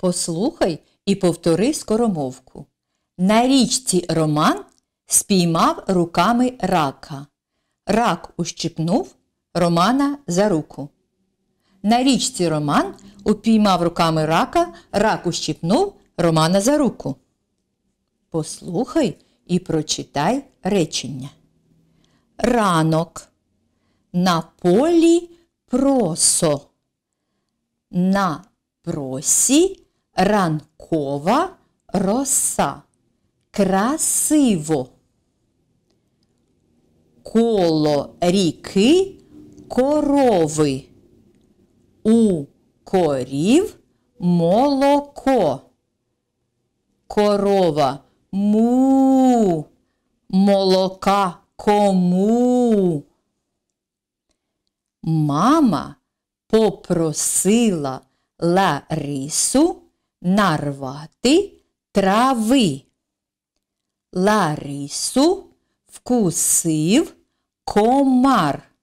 Послухай і повтори скоромовку. На річці Роман спіймав руками рака. Рак ущипнув Романа за руку. На річці Роман упіймав руками рака, рак ущипнув Романа за руку. Послухай і прочитай речення. Ранок. На полі просо. На просі ранкова роса. Красиво. Коло ріки корови. У корів молоко. Корова му. Молока кому. Мама попросила Ларису нарвати трави. Ларису вкусив комар.